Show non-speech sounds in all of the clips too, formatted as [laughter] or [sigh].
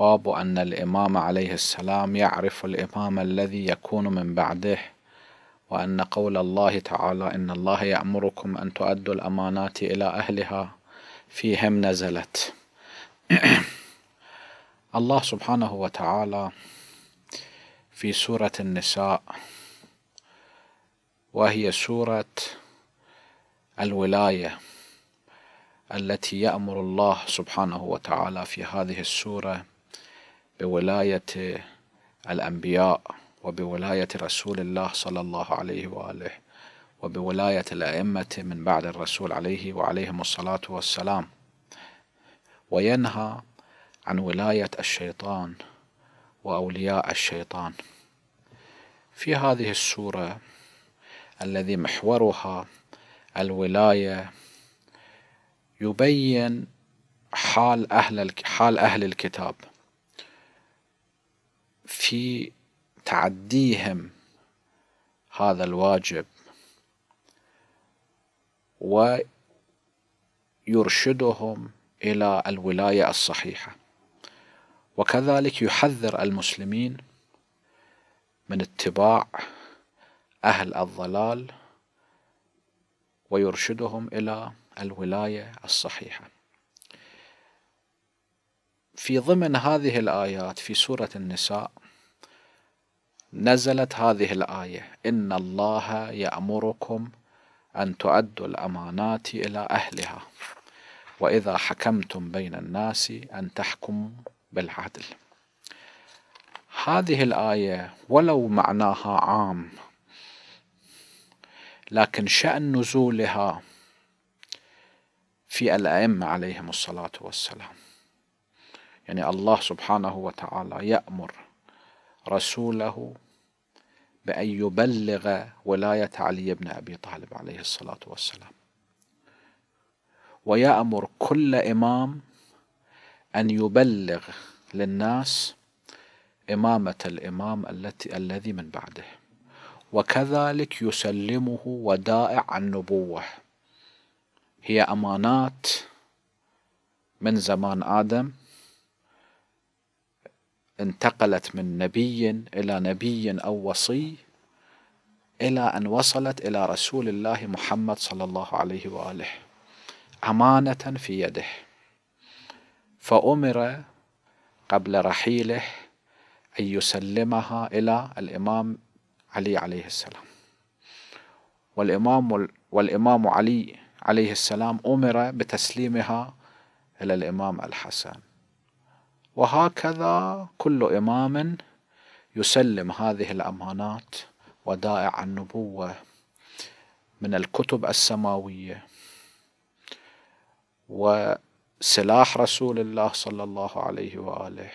الباب أن الإمام عليه السلام يعرف الإمام الذي يكون من بعده وأن قول الله تعالى إن الله يأمركم أن تؤدوا الأمانات إلى أهلها فيهم نزلت [clears throat] الله سبحانه وتعالى في سورة النساء وهي سورة الولاية التي يأمر الله سبحانه وتعالى في هذه السورة بولاية الأنبياء وبولاية رسول الله صلى الله عليه وآله وبولاية الأئمة من بعد الرسول عليه وعليهم الصلاة والسلام وينهى عن ولاية الشيطان وأولياء الشيطان في هذه السورة الذي محورها الولاية يبين حال أهل حال أهل الكتاب في تعديهم هذا الواجب ويرشدهم إلى الولاية الصحيحة وكذلك يحذر المسلمين من اتباع أهل الضلال ويرشدهم إلى الولاية الصحيحة في ضمن هذه الآيات في سورة النساء نزلت هذه الآية إن الله يأمركم أن تؤدوا الأمانات إلى أهلها وإذا حكمتم بين الناس أن تحكموا بالعدل هذه الآية ولو معناها عام لكن شأن نزولها في الأئمة عليهم الصلاة والسلام يعني الله سبحانه وتعالى يأمر رسوله بأن يبلغ ولاية علي بن أبي طالب عليه الصلاة والسلام ويأمر كل إمام أن يبلغ للناس إمامة الإمام التي الذي من بعده وكذلك يسلمه ودائع النبوة هي أمانات من زمان آدم انتقلت من نبي إلى نبي أو وصي إلى أن وصلت إلى رسول الله محمد صلى الله عليه وآله أمانة في يده فأمر قبل رحيله أن يسلمها إلى الإمام علي عليه السلام والإمام, والإمام علي عليه السلام أمر بتسليمها إلى الإمام الحسن وهكذا كل إمام يسلم هذه الأمانات ودائع النبوة من الكتب السماوية وسلاح رسول الله صلى الله عليه وآله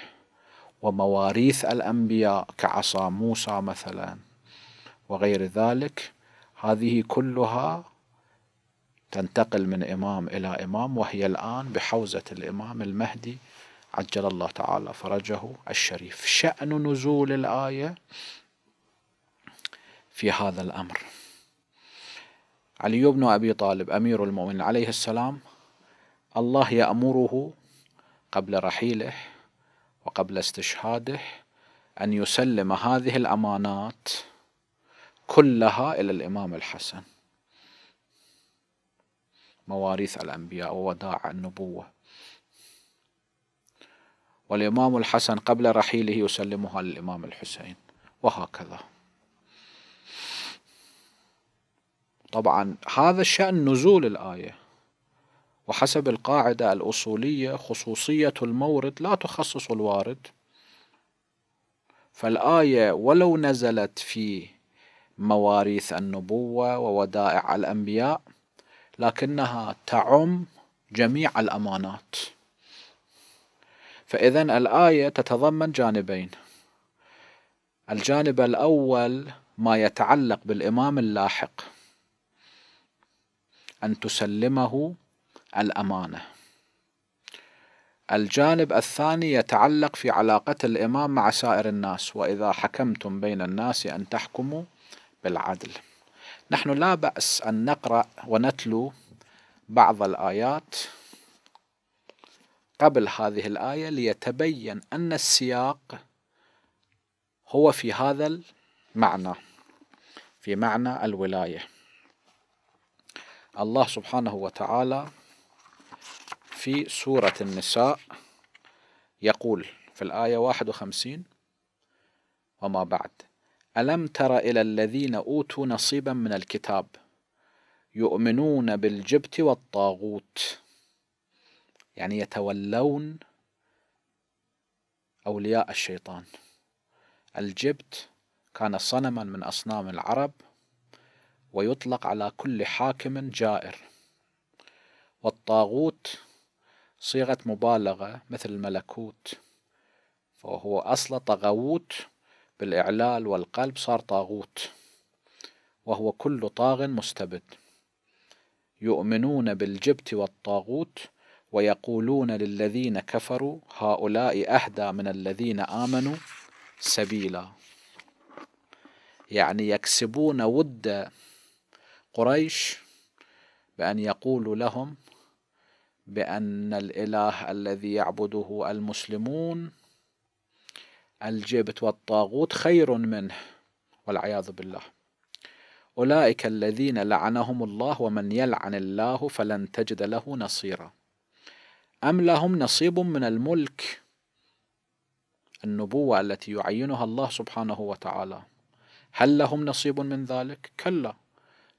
ومواريث الأنبياء كعصا موسى مثلا وغير ذلك هذه كلها تنتقل من إمام إلى إمام وهي الآن بحوزة الإمام المهدي عجل الله تعالى فرجه الشريف شأن نزول الآية في هذا الأمر علي بن أبي طالب أمير المؤمنين عليه السلام الله يأمره قبل رحيله وقبل استشهاده أن يسلم هذه الأمانات كلها إلى الإمام الحسن مواريث الأنبياء ووداع النبوة والإمام الحسن قبل رحيله يسلمها للإمام الحسين وهكذا طبعا هذا شأن نزول الآية وحسب القاعدة الأصولية خصوصية المورد لا تخصص الوارد فالآية ولو نزلت في مواريث النبوة وودائع الأنبياء لكنها تعم جميع الأمانات فإذا الآية تتضمن جانبين الجانب الأول ما يتعلق بالإمام اللاحق أن تسلمه الأمانة الجانب الثاني يتعلق في علاقة الإمام مع سائر الناس وإذا حكمتم بين الناس أن تحكموا بالعدل نحن لا بأس أن نقرأ ونتلو بعض الآيات قبل هذه الآية ليتبين أن السياق هو في هذا المعنى في معنى الولاية الله سبحانه وتعالى في سورة النساء يقول في الآية 51 وما بعد ألم تر إلى الذين أوتوا نصيبا من الكتاب يؤمنون بالجبت والطاغوت يعني يتولون أولياء الشيطان الجبت كان صنما من أصنام العرب ويطلق على كل حاكم جائر والطاغوت صيغة مبالغة مثل الملكوت فهو أصل طغوت بالإعلال والقلب صار طاغوت وهو كل طاغ مستبد يؤمنون بالجبت والطاغوت ويقولون للذين كفروا هؤلاء أهدى من الذين آمنوا سبيلا يعني يكسبون ود قريش بأن يقولوا لهم بأن الإله الذي يعبده المسلمون الجبت والطاغوت خير منه والعياذ بالله أولئك الذين لعنهم الله ومن يلعن الله فلن تجد له نصيرا أم لهم نصيب من الملك النبوة التي يعينها الله سبحانه وتعالى هل لهم نصيب من ذلك؟ كلا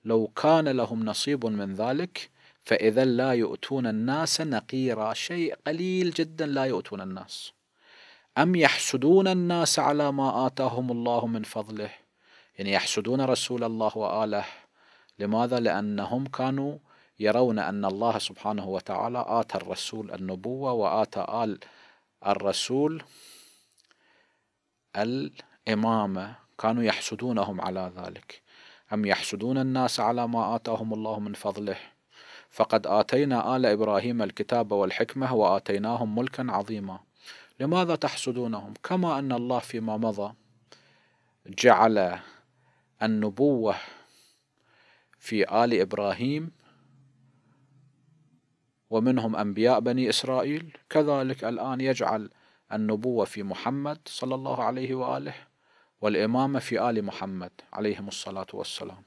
لو كان لهم نصيب من ذلك فإذا لا يؤتون الناس نقيرا شيء قليل جدا لا يؤتون الناس أم يحسدون الناس على ما آتاهم الله من فضله يعني يحسدون رسول الله وآله لماذا؟ لأنهم كانوا يرون أن الله سبحانه وتعالى آتى الرسول النبوة وآتى آل الرسول الإمامة كانوا يحسدونهم على ذلك أم يحسدون الناس على ما آتاهم الله من فضله فقد آتينا آل إبراهيم الكتاب والحكمة وآتيناهم ملكا عظيما لماذا تحسدونهم كما أن الله فيما مضى جعل النبوة في آل إبراهيم ومنهم أنبياء بني إسرائيل كذلك الآن يجعل النبوة في محمد صلى الله عليه وآله والإمامة في آل محمد عليهم الصلاة والسلام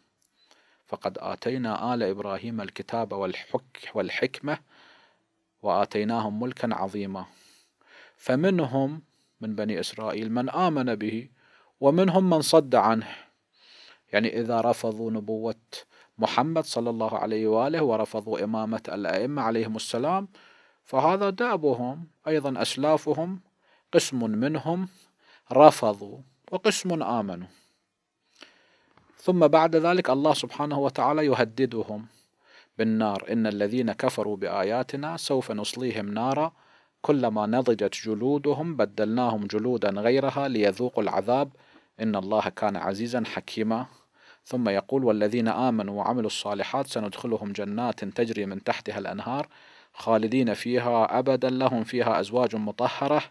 فقد آتينا آل إبراهيم الكتاب والحك والحكمة وآتيناهم ملكا عظيما فمنهم من بني إسرائيل من آمن به ومنهم من صد عنه يعني إذا رفضوا نبوة محمد صلى الله عليه وآله ورفضوا إمامة الأئمة عليهم السلام فهذا دأبهم أيضا أسلافهم قسم منهم رفضوا وقسم آمنوا ثم بعد ذلك الله سبحانه وتعالى يهددهم بالنار إن الذين كفروا بآياتنا سوف نصليهم نارا كلما نضجت جلودهم بدلناهم جلودا غيرها ليذوقوا العذاب إن الله كان عزيزا حكيما ثم يقول والذين آمنوا وعملوا الصالحات سندخلهم جنات تجري من تحتها الأنهار خالدين فيها أبدا لهم فيها أزواج مطهرة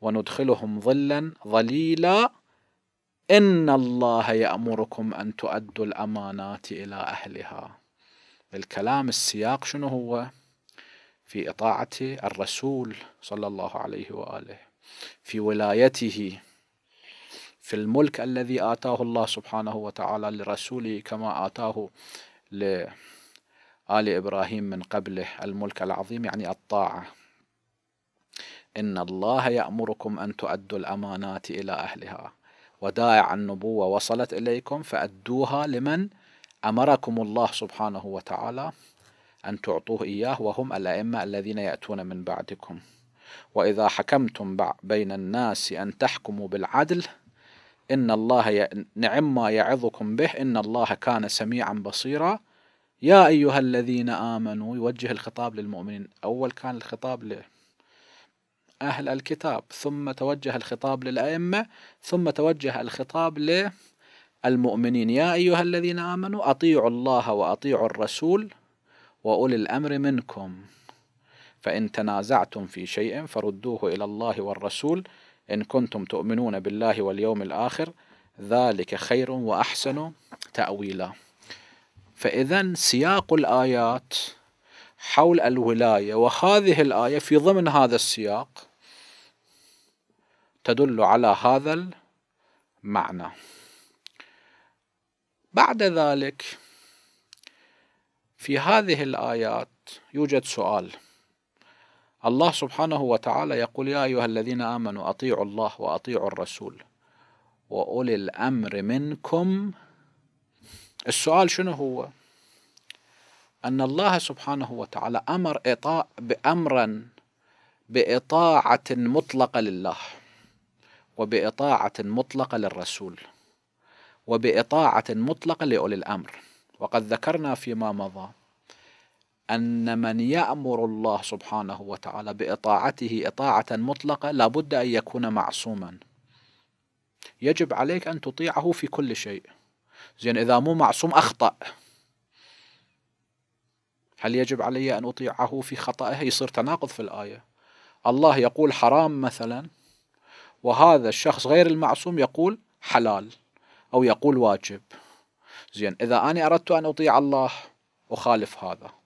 وندخلهم ظلا ظليلا إن الله يأمركم أن تؤدوا الأمانات إلى أهلها الكلام السياق شنو هو في إطاعة الرسول صلى الله عليه وآله في ولايته في الملك الذي آتاه الله سبحانه وتعالى لرسوله كما آتاه لآل إبراهيم من قبله الملك العظيم يعني الطاعة إن الله يأمركم أن تؤدوا الأمانات إلى أهلها ودائع النبوة وصلت إليكم فأدوها لمن أمركم الله سبحانه وتعالى أن تعطوه إياه وهم الأئمة الذين يأتون من بعدكم وإذا حكمتم بين الناس أن تحكموا بالعدل إن الله نعم ما يعظكم به إن الله كان سميعا بصيرا يا أيها الذين آمنوا يوجه الخطاب للمؤمنين أول كان الخطاب لأهل الكتاب ثم توجه الخطاب للأئمة ثم توجه الخطاب للمؤمنين يا أيها الذين آمنوا أطيعوا الله وأطيعوا الرسول وأولي الأمر منكم فإن تنازعتم في شيء فردوه إلى الله والرسول إن كنتم تؤمنون بالله واليوم الآخر ذلك خير وأحسن تأويلا فإذا سياق الآيات حول الولاية وهذه الآية في ضمن هذا السياق تدل على هذا المعنى بعد ذلك في هذه الآيات يوجد سؤال الله سبحانه وتعالى يقول يا أيها الذين آمنوا أطيعوا الله وأطيعوا الرسول وأولي الأمر منكم السؤال شنو هو أن الله سبحانه وتعالى أمر إطاع بأمرا بإطاعة مطلقة لله وبإطاعة مطلقة للرسول وبإطاعة مطلقة لأولي الأمر وقد ذكرنا فيما مضى أن من يأمر الله سبحانه وتعالى بإطاعته إطاعة مطلقة لابد أن يكون معصوما يجب عليك أن تطيعه في كل شيء زين إذا مو معصوم أخطأ هل يجب علي أن أطيعه في خطأه يصير تناقض في الآية الله يقول حرام مثلا وهذا الشخص غير المعصوم يقول حلال أو يقول واجب زين إذا أنا أردت أن أطيع الله أخالف هذا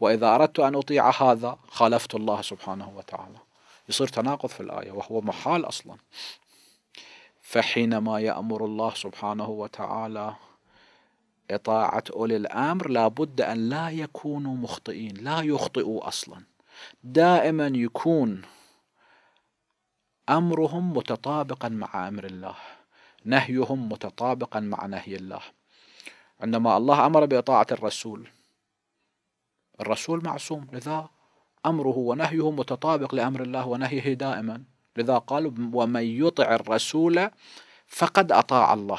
وإذا أردت أن أطيع هذا خالفت الله سبحانه وتعالى يصير تناقض في الآية وهو محال أصلا فحينما يأمر الله سبحانه وتعالى إطاعة أولي الأمر لابد أن لا يكونوا مخطئين لا يخطئوا أصلا دائما يكون أمرهم متطابقا مع أمر الله نهيهم متطابقا مع نهي الله عندما الله أمر بإطاعة الرسول الرسول معصوم لذا أمره ونهيه متطابق لأمر الله ونهيه دائما لذا قال ومن يطع الرسول فقد أطاع الله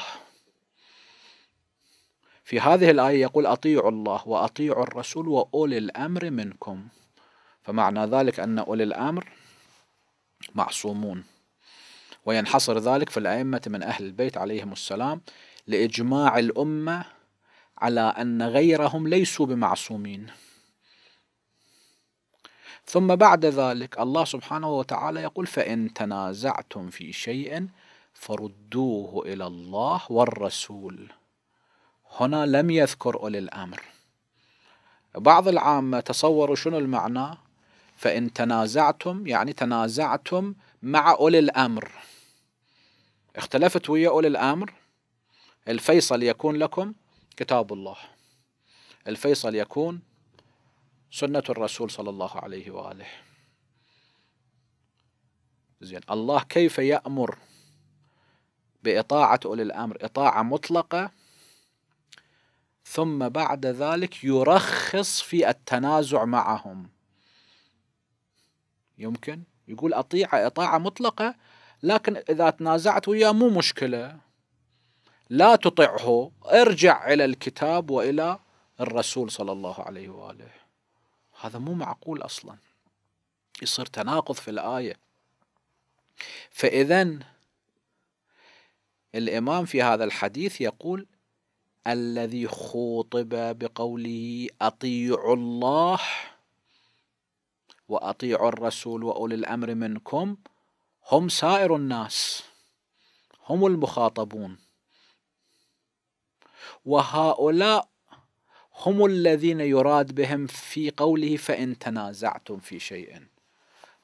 في هذه الآية يقول أطيعوا الله وأطيعوا الرسول وأولي الأمر منكم فمعنى ذلك أن أولي الأمر معصومون وينحصر ذلك في الأئمة من أهل البيت عليهم السلام لإجماع الأمة على أن غيرهم ليسوا بمعصومين ثم بعد ذلك الله سبحانه وتعالى يقول فإن تنازعتم في شيء فردوه إلى الله والرسول هنا لم يذكر أولي الأمر بعض العامة تصوروا شنو المعنى فإن تنازعتم يعني تنازعتم مع أولي الأمر اختلفت ويا أولي الأمر الفيصل يكون لكم كتاب الله الفيصل يكون سنة الرسول صلى الله عليه وآله زين الله كيف يأمر بإطاعة أولي الأمر إطاعة مطلقة ثم بعد ذلك يرخص في التنازع معهم يمكن يقول أطيعة إطاعة مطلقة لكن إذا تنازعت وياه مو مشكلة لا تطعه ارجع إلى الكتاب وإلى الرسول صلى الله عليه وآله هذا مو معقول أصلا يصير تناقض في الآية فإذا الإمام في هذا الحديث يقول الذي خوطب بقوله أطيعوا الله وأطيعوا الرسول وأولي الأمر منكم هم سائر الناس هم المخاطبون وهؤلاء هم الذين يراد بهم في قوله فإن تنازعتم في شيء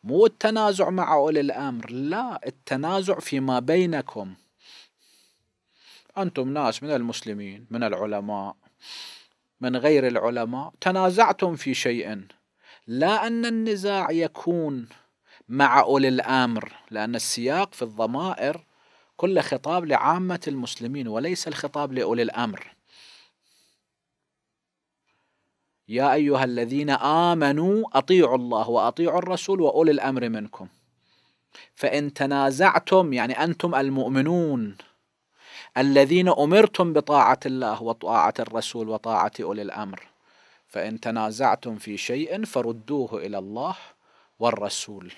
مو التنازع مع أولي الأمر لا التنازع فيما بينكم أنتم ناس من المسلمين من العلماء من غير العلماء تنازعتم في شيء لا أن النزاع يكون مع أولي الأمر لأن السياق في الضمائر كل خطاب لعامة المسلمين وليس الخطاب لأولي الأمر يا ايها الذين امنوا اطيعوا الله واطيعوا الرسول واولي الامر منكم فان تنازعتم يعني انتم المؤمنون الذين امرتم بطاعه الله وطاعه الرسول وطاعه اولي الامر فان تنازعتم في شيء فردوه الى الله والرسول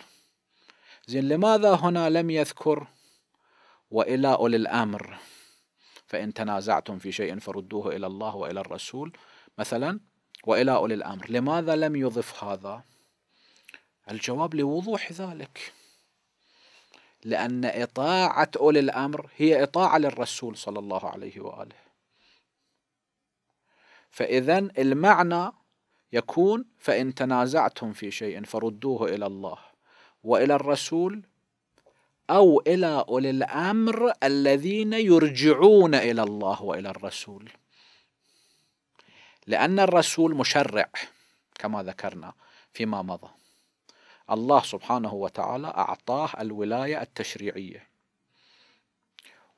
زين لماذا هنا لم يذكر والى اولي الامر فان تنازعتم في شيء فردوه الى الله والى الرسول مثلا وإلى أولي الأمر لماذا لم يضف هذا؟ الجواب لوضوح ذلك لأن إطاعة أولي الأمر هي إطاعة للرسول صلى الله عليه وآله فإذا المعنى يكون فإن تنازعتم في شيء فردوه إلى الله وإلى الرسول أو إلى أولي الأمر الذين يرجعون إلى الله وإلى الرسول لأن الرسول مشرع كما ذكرنا فيما مضى الله سبحانه وتعالى أعطاه الولاية التشريعية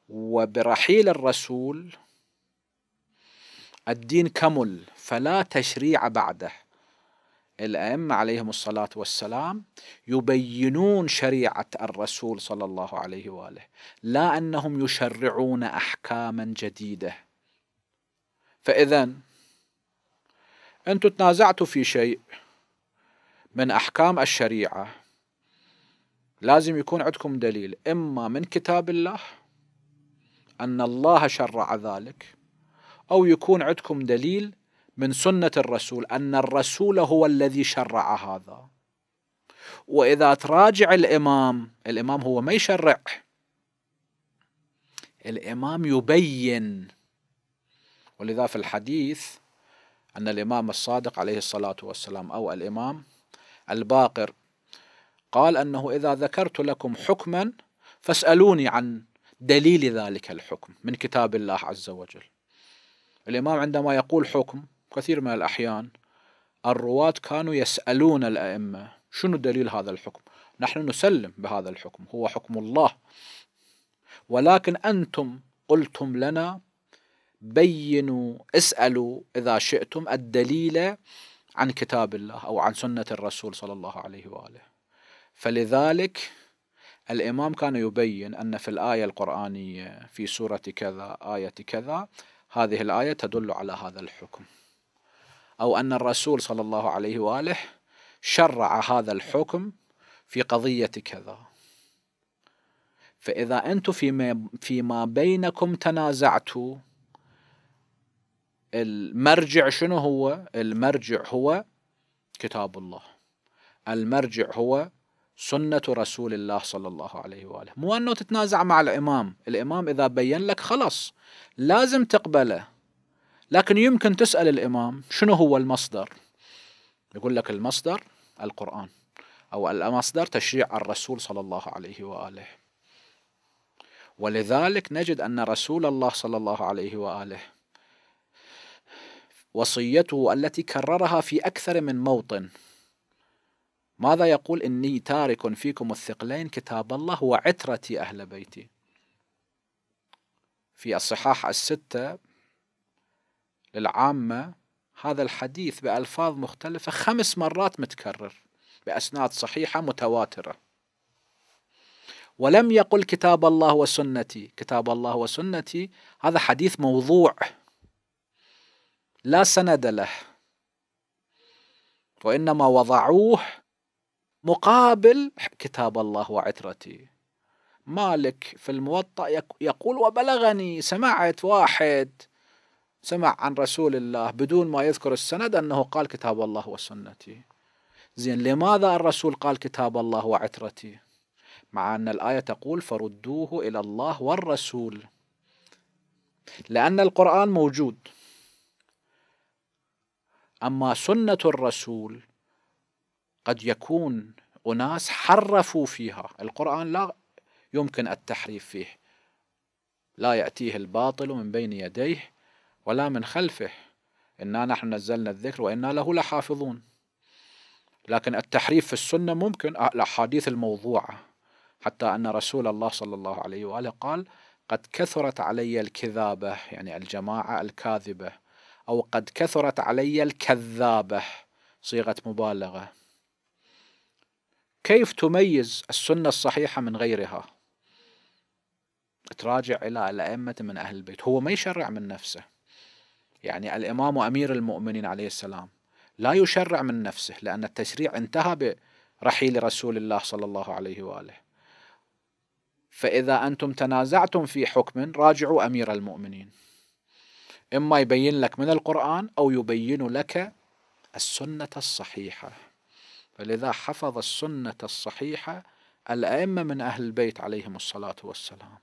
وبرحيل الرسول الدين كمل فلا تشريع بعده الأئمة عليهم الصلاة والسلام يبينون شريعة الرسول صلى الله عليه وآله لا أنهم يشرعون أحكاما جديدة فإذا أنتم تنازعتوا في شيء من أحكام الشريعة لازم يكون عندكم دليل إما من كتاب الله أن الله شرع ذلك أو يكون عندكم دليل من سنة الرسول أن الرسول هو الذي شرع هذا وإذا تراجع الإمام الإمام هو ما يشرع الإمام يبين ولذا في الحديث أن الإمام الصادق عليه الصلاة والسلام أو الإمام الباقر قال أنه إذا ذكرت لكم حكما فاسألوني عن دليل ذلك الحكم من كتاب الله عز وجل الإمام عندما يقول حكم كثير من الأحيان الرواة كانوا يسألون الأئمة شنو دليل هذا الحكم نحن نسلم بهذا الحكم هو حكم الله ولكن أنتم قلتم لنا بينوا اسألوا إذا شئتم الدليل عن كتاب الله أو عن سنة الرسول صلى الله عليه وآله فلذلك الإمام كان يبين أن في الآية القرآنية في سورة كذا آية كذا هذه الآية تدل على هذا الحكم أو أن الرسول صلى الله عليه وآله شرع هذا الحكم في قضية كذا فإذا أنتم فيما, فيما بينكم تنازعتوا المرجع شنو هو المرجع هو كتاب الله المرجع هو سنة رسول الله صلى الله عليه وآله مو أنه تتنازع مع الإمام الإمام إذا بين لك خلاص لازم تقبله لكن يمكن تسأل الإمام شنو هو المصدر يقول لك المصدر القرآن أو المصدر تشريع الرسول صلى الله عليه وآله ولذلك نجد أن رسول الله صلى الله عليه وآله وصيته التي كررها في أكثر من موطن ماذا يقول إني تارك فيكم الثقلين كتاب الله وعترتي أهل بيتي في الصحاح الستة للعامة هذا الحديث بألفاظ مختلفة خمس مرات متكرر بأسناد صحيحة متواترة ولم يقل كتاب الله وسنتي كتاب الله وسنتي هذا حديث موضوع لا سند له وإنما وضعوه مقابل كتاب الله وعترتي مالك في الموطأ يقول وبلغني سمعت واحد سمع عن رسول الله بدون ما يذكر السند أنه قال كتاب الله وسنتي زين لماذا الرسول قال كتاب الله وعترتي مع أن الآية تقول فردوه إلى الله والرسول لأن القرآن موجود أما سنة الرسول قد يكون أناس حرفوا فيها القرآن لا يمكن التحريف فيه لا يأتيه الباطل من بين يديه ولا من خلفه إنا نحن نزلنا الذكر وإنا له لحافظون لكن التحريف في السنة ممكن آه، الأحاديث الموضوعة حتى أن رسول الله صلى الله عليه وآله قال قد كثرت علي الكذابة يعني الجماعة الكاذبة أو قد كثرت علي الكذابة صيغة مبالغة كيف تميز السنة الصحيحة من غيرها تراجع إلى الأئمة من أهل البيت هو ما يشرع من نفسه يعني الإمام أمير المؤمنين عليه السلام لا يشرع من نفسه لأن التشريع انتهى برحيل رسول الله صلى الله عليه وآله فإذا أنتم تنازعتم في حكم راجعوا أمير المؤمنين إما يبين لك من القرآن أو يبين لك السنة الصحيحة فلذا حفظ السنة الصحيحة الأئمة من أهل البيت عليهم الصلاة والسلام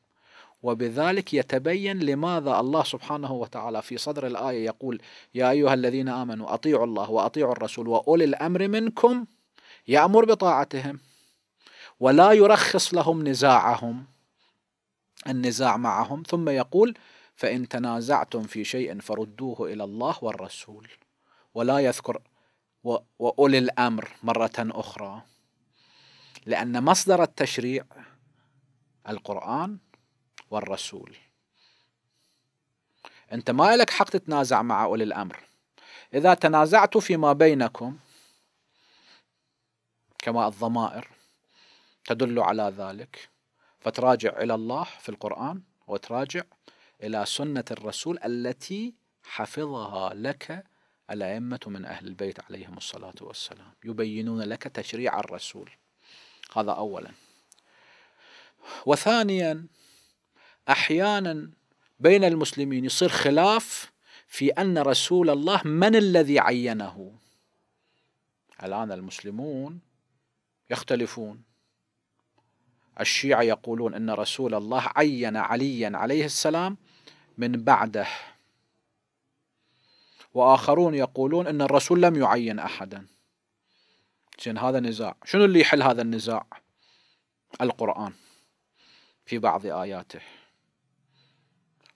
وبذلك يتبين لماذا الله سبحانه وتعالى في صدر الآية يقول يا أيها الذين آمنوا أطيعوا الله وأطيعوا الرسول وأولي الأمر منكم يأمر بطاعتهم ولا يرخص لهم نزاعهم النزاع معهم ثم يقول فإن تنازعتم في شيء فردوه إلى الله والرسول ولا يذكر وأولي الأمر مرة أخرى لأن مصدر التشريع القرآن والرسول أنت ما لك حق تتنازع مع أولي الأمر إذا تنازعتوا فيما بينكم كما الضمائر تدل على ذلك فتراجع إلى الله في القرآن وتراجع إلى سنة الرسول التي حفظها لك الأئمة من أهل البيت عليهم الصلاة والسلام يبينون لك تشريع الرسول هذا أولا وثانيا أحيانا بين المسلمين يصير خلاف في أن رسول الله من الذي عينه الآن المسلمون يختلفون الشيعة يقولون أن رسول الله عين عليا عليه السلام من بعده وآخرون يقولون أن الرسول لم يعين أحدا زين هذا نزاع شنو اللي يحل هذا النزاع القرآن في بعض آياته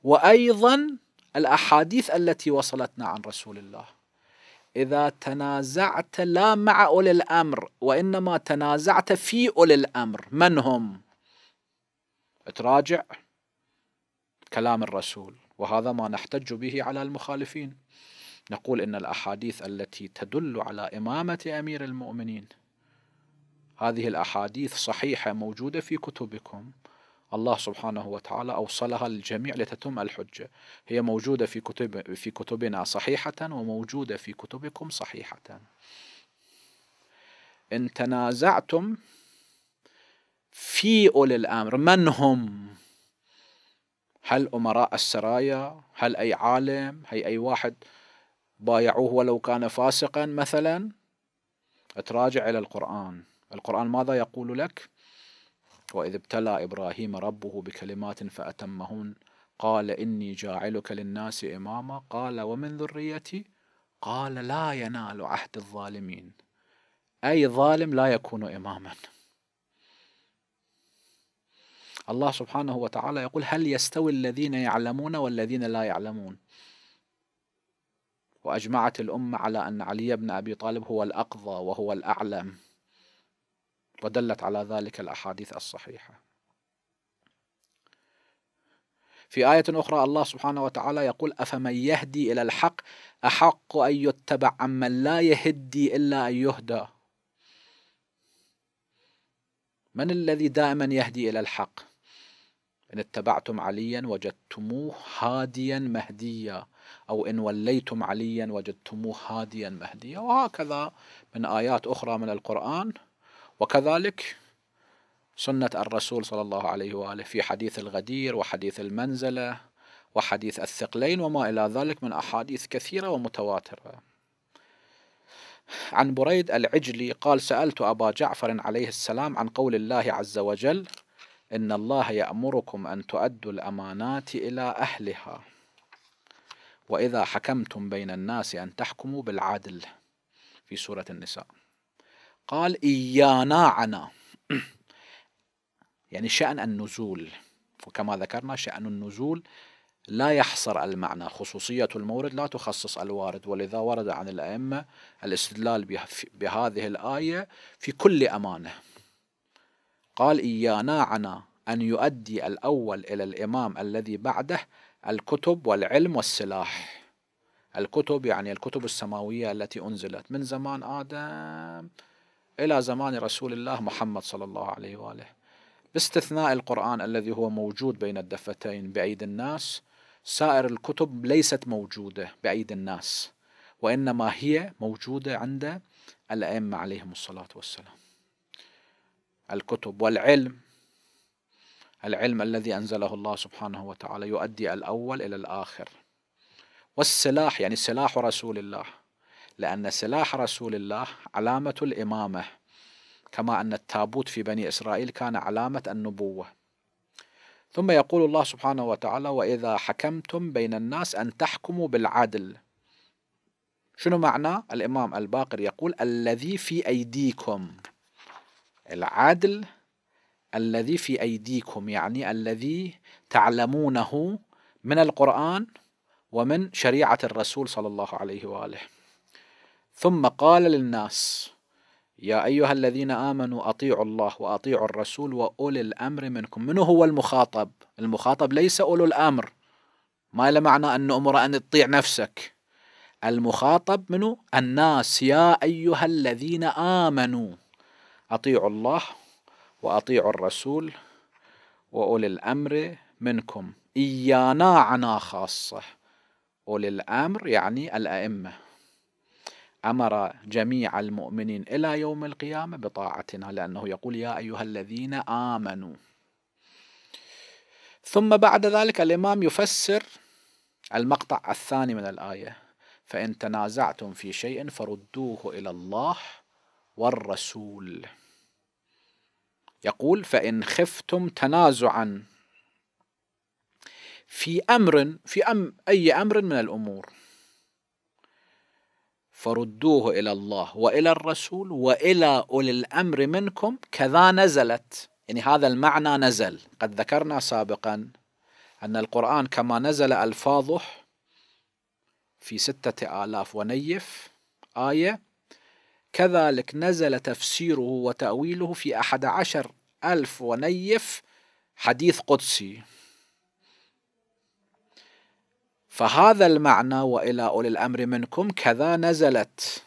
وأيضا الأحاديث التي وصلتنا عن رسول الله إذا تنازعت لا مع أولي الأمر وإنما تنازعت في أولي الأمر من هم تراجع كلام الرسول وهذا ما نحتج به على المخالفين نقول ان الاحاديث التي تدل على امامه امير المؤمنين هذه الاحاديث صحيحه موجوده في كتبكم الله سبحانه وتعالى اوصلها للجميع لتتم الحجه هي موجوده في كتب في كتبنا صحيحه وموجوده في كتبكم صحيحه ان تنازعتم في اولي الامر من هم هل أمراء السرايا هل أي عالم هي أي واحد بايعوه ولو كان فاسقا مثلا تراجع إلى القرآن القرآن ماذا يقول لك وإذ ابتلى إبراهيم ربه بكلمات فأتمهن قال إني جاعلك للناس إماما قال ومن ذريتي قال لا ينال عهد الظالمين أي ظالم لا يكون إماما الله سبحانه وتعالى يقول هل يستوي الذين يعلمون والذين لا يعلمون وأجمعت الأمة على أن علي بن أبي طالب هو الأقضى وهو الأعلم ودلت على ذلك الأحاديث الصحيحة في آية أخرى الله سبحانه وتعالى يقول أفمن يهدي إلى الحق أحق أن يتبع عمن لا يهدي إلا أن يهدى من الذي دائما يهدي إلى الحق إن اتبعتم عليا وجدتموه هاديا مهديا أو إن وليتم عليا وجدتموه هاديا مهديا وهكذا من آيات أخرى من القرآن وكذلك سنة الرسول صلى الله عليه وآله في حديث الغدير وحديث المنزلة وحديث الثقلين وما إلى ذلك من أحاديث كثيرة ومتواترة عن بريد العجلي قال سألت أبا جعفر عليه السلام عن قول الله عز وجل إن الله يأمركم أن تؤدوا الأمانات إلى أهلها وإذا حكمتم بين الناس أن تحكموا بالعدل في سورة النساء قال إيانا عنا [clears throat] يعني شأن النزول وكما ذكرنا شأن النزول لا يحصر المعنى خصوصية المورد لا تخصص الوارد ولذا ورد عن الأئمة الاستدلال بهذه الآية في كل أمانة قال إيانا عنا أن يؤدي الأول إلى الإمام الذي بعده الكتب والعلم والسلاح الكتب يعني الكتب السماوية التي أنزلت من زمان آدم إلى زمان رسول الله محمد صلى الله عليه وآله باستثناء القرآن الذي هو موجود بين الدفتين بأيدي الناس سائر الكتب ليست موجودة بأيدي الناس وإنما هي موجودة عند الأئمة عليهم الصلاة والسلام الكتب والعلم العلم الذي أنزله الله سبحانه وتعالى يؤدي الأول إلى الآخر والسلاح يعني سلاح رسول الله لأن سلاح رسول الله علامة الإمامة كما أن التابوت في بني إسرائيل كان علامة النبوة ثم يقول الله سبحانه وتعالى وإذا حكمتم بين الناس أن تحكموا بالعدل شنو معنى الإمام الباقر يقول الذي في أيديكم العدل الذي في أيديكم يعني الذي تعلمونه من القرآن ومن شريعة الرسول صلى الله عليه وآله ثم قال للناس يا أيها الذين آمنوا أطيعوا الله وأطيعوا الرسول وأولي الأمر منكم من هو المخاطب؟ المخاطب ليس أولو الأمر ما له معنى أن أمر أن تطيع نفسك المخاطب منه الناس يا أيها الذين آمنوا أطيعوا الله وأطيعوا الرسول وأولي الأمر منكم إيانا عنا خاصة أولي الأمر يعني الأئمة أمر جميع المؤمنين إلى يوم القيامة بطاعتنا لأنه يقول يا أيها الذين آمنوا ثم بعد ذلك الإمام يفسر المقطع الثاني من الآية فإن تنازعتم في شيء فردوه إلى الله والرسول يقول فإن خفتم تنازعا في أمر في أم أي أمر من الأمور فردوه إلى الله وإلى الرسول وإلى أولي الأمر منكم كذا نزلت يعني هذا المعنى نزل قد ذكرنا سابقا أن القرآن كما نزل ألفاظه في ستة آلاف ونيف آية كذلك نزل تفسيره وتأويله في أحد عشر ألف ونيف حديث قدسي فهذا المعنى وإلى أولي الأمر منكم كذا نزلت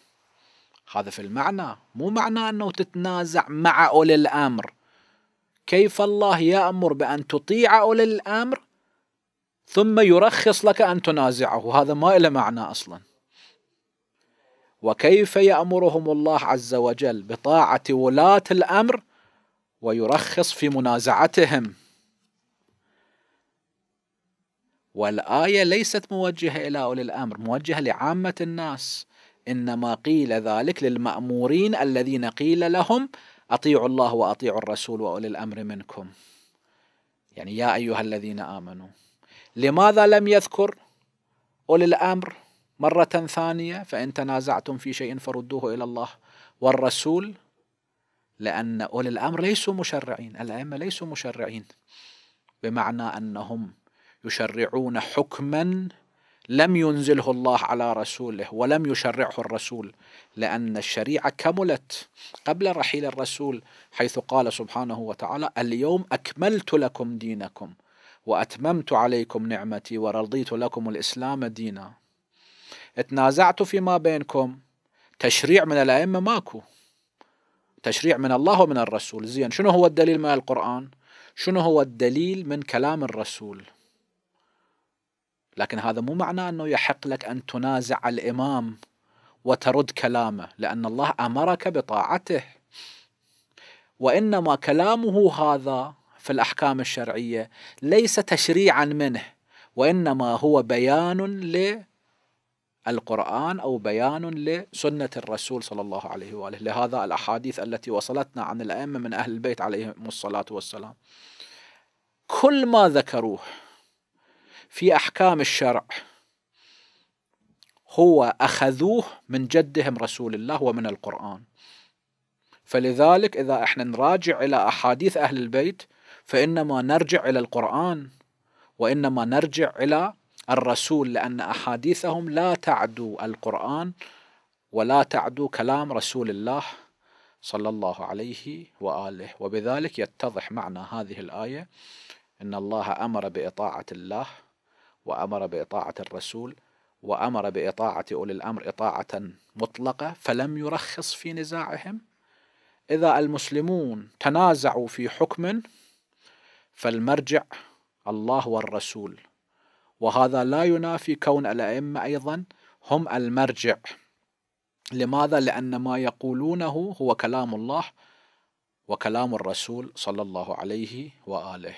هذا في المعنى مو معنى أنه تتنازع مع أولي الأمر كيف الله يأمر بأن تطيع أولي الأمر ثم يرخص لك أن تنازعه هذا ما له معنى أصلاً وكيف يأمرهم الله عز وجل بطاعة ولاة الأمر ويرخص في منازعتهم والآية ليست موجهة إلى أولي الأمر موجهة لعامة الناس إنما قيل ذلك للمأمورين الذين قيل لهم أطيعوا الله وأطيعوا الرسول وأولي الأمر منكم يعني يا أيها الذين آمنوا لماذا لم يذكر أولي الأمر مرة ثانية فإن تنازعتم في شيء فردوه إلى الله والرسول لأن أولي الأمر ليسوا مشرعين الأئمة ليسوا مشرعين بمعنى أنهم يشرعون حكما لم ينزله الله على رسوله ولم يشرعه الرسول لأن الشريعة كملت قبل رحيل الرسول حيث قال سبحانه وتعالى اليوم أكملت لكم دينكم وأتممت عليكم نعمتي ورضيت لكم الإسلام دينا تنازعتوا فيما بينكم تشريع من الأئمة ماكو تشريع من الله ومن الرسول زين شنو هو الدليل من القرآن شنو هو الدليل من كلام الرسول لكن هذا مو معنى أنه يحق لك أن تنازع الإمام وترد كلامه لأن الله أمرك بطاعته وإنما كلامه هذا في الأحكام الشرعية ليس تشريعا منه وإنما هو بيان ل القرآن أو بيان لسنة الرسول صلى الله عليه وآله لهذا الأحاديث التي وصلتنا عن الأئمة من أهل البيت عليهم الصلاة والسلام كل ما ذكروه في أحكام الشرع هو أخذوه من جدهم رسول الله ومن القرآن فلذلك إذا احنا نراجع إلى أحاديث أهل البيت فإنما نرجع إلى القرآن وإنما نرجع إلى الرسول لأن أحاديثهم لا تعدو القرآن ولا تعدو كلام رسول الله صلى الله عليه وآله وبذلك يتضح معنى هذه الآية إن الله أمر بإطاعة الله وأمر بإطاعة الرسول وأمر بإطاعة أولي الأمر إطاعة مطلقة فلم يرخص في نزاعهم إذا المسلمون تنازعوا في حكم فالمرجع الله والرسول وهذا لا ينافي كون الأئمة أيضا هم المرجع لماذا؟ لأن ما يقولونه هو كلام الله وكلام الرسول صلى الله عليه وآله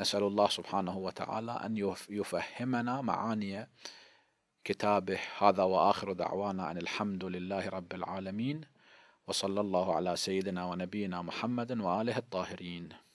نسأل الله سبحانه وتعالى أن يفهمنا معاني كتابه هذا وآخر دعوانا أن الحمد لله رب العالمين وصلى الله على سيدنا ونبينا محمد وآله الطاهرين